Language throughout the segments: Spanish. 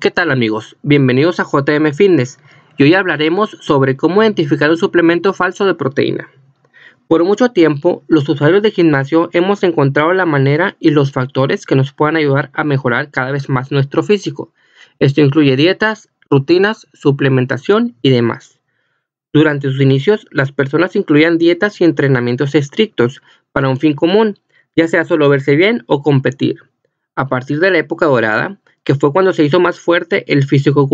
¿Qué tal amigos? Bienvenidos a JM Fitness y hoy hablaremos sobre cómo identificar un suplemento falso de proteína. Por mucho tiempo, los usuarios de gimnasio hemos encontrado la manera y los factores que nos puedan ayudar a mejorar cada vez más nuestro físico. Esto incluye dietas, rutinas, suplementación y demás. Durante sus inicios, las personas incluían dietas y entrenamientos estrictos para un fin común, ya sea solo verse bien o competir. A partir de la época dorada, que fue cuando se hizo más fuerte el físico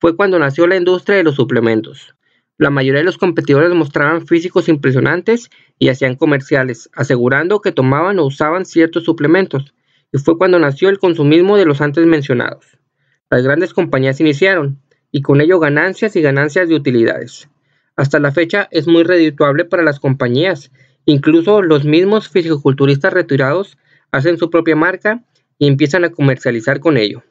fue cuando nació la industria de los suplementos. La mayoría de los competidores mostraban físicos impresionantes y hacían comerciales, asegurando que tomaban o usaban ciertos suplementos, y fue cuando nació el consumismo de los antes mencionados. Las grandes compañías iniciaron, y con ello ganancias y ganancias de utilidades. Hasta la fecha es muy redituable para las compañías, incluso los mismos fisicoculturistas retirados hacen su propia marca y empiezan a comercializar con ello.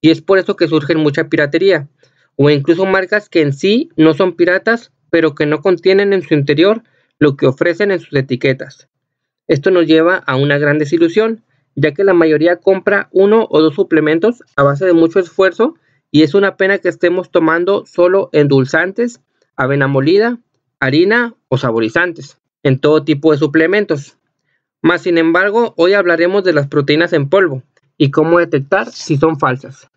Y es por eso que surge mucha piratería, o incluso marcas que en sí no son piratas, pero que no contienen en su interior lo que ofrecen en sus etiquetas. Esto nos lleva a una gran desilusión, ya que la mayoría compra uno o dos suplementos a base de mucho esfuerzo y es una pena que estemos tomando solo endulzantes, avena molida, harina o saborizantes, en todo tipo de suplementos. Más sin embargo, hoy hablaremos de las proteínas en polvo y cómo detectar si son falsas.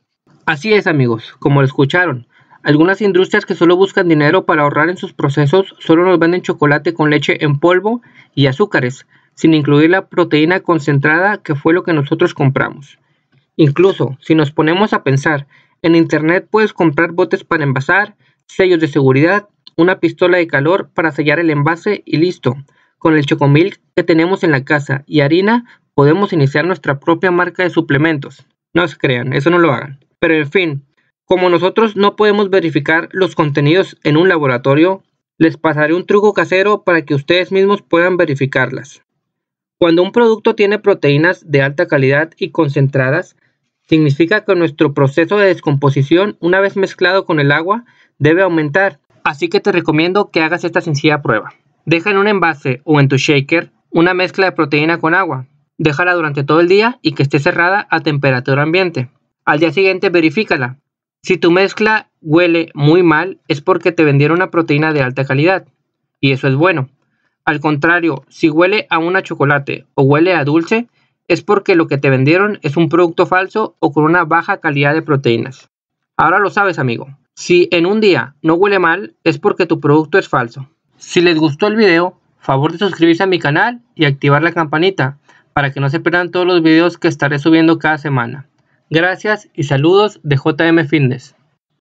Así es amigos, como lo escucharon, algunas industrias que solo buscan dinero para ahorrar en sus procesos solo nos venden chocolate con leche en polvo y azúcares, sin incluir la proteína concentrada que fue lo que nosotros compramos. Incluso, si nos ponemos a pensar, en Internet puedes comprar botes para envasar, sellos de seguridad, una pistola de calor para sellar el envase y listo. Con el Chocomilk que tenemos en la casa y harina, podemos iniciar nuestra propia marca de suplementos. No se crean, eso no lo hagan. Pero en fin, como nosotros no podemos verificar los contenidos en un laboratorio, les pasaré un truco casero para que ustedes mismos puedan verificarlas. Cuando un producto tiene proteínas de alta calidad y concentradas, significa que nuestro proceso de descomposición, una vez mezclado con el agua, debe aumentar. Así que te recomiendo que hagas esta sencilla prueba. Deja en un envase o en tu shaker una mezcla de proteína con agua. Déjala durante todo el día y que esté cerrada a temperatura ambiente. Al día siguiente verifícala. Si tu mezcla huele muy mal es porque te vendieron una proteína de alta calidad y eso es bueno. Al contrario, si huele a una chocolate o huele a dulce es porque lo que te vendieron es un producto falso o con una baja calidad de proteínas. Ahora lo sabes amigo. Si en un día no huele mal es porque tu producto es falso. Si les gustó el video, favor de suscribirse a mi canal y activar la campanita para que no se pierdan todos los videos que estaré subiendo cada semana. Gracias y saludos de JM Fitness.